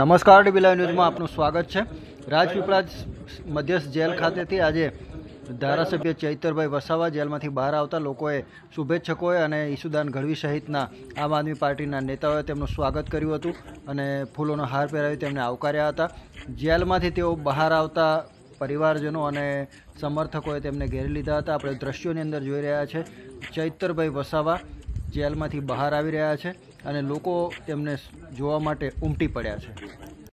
નમસ્કાર ડીબીલાઈ ન્યૂઝમાં આપનું સ્વાગત છે રાજપીપળા મધ્યસ્થ જેલ ખાતેથી આજે ધારાસભ્ય ચૈતરભાઈ વસાવા જેલમાંથી બહાર આવતા લોકોએ શુભેચ્છકોએ અને ઈસુદાન ગઢવી સહિતના આમ આદમી પાર્ટીના નેતાઓએ તેમનું સ્વાગત કર્યું હતું અને ફૂલોનો હાર પહેરાવી તેમને આવકાર્યા હતા જેલમાંથી તેઓ બહાર આવતા પરિવારજનો અને સમર્થકોએ તેમને ઘેરી લીધા હતા આપણે દ્રશ્યોની અંદર જોઈ રહ્યા છે ચૈતરભાઈ વસાવા જેલમાંથી બહાર આવી રહ્યા છે અને લોકો તેમને જોવા માટે ઉમટી પડ્યા છે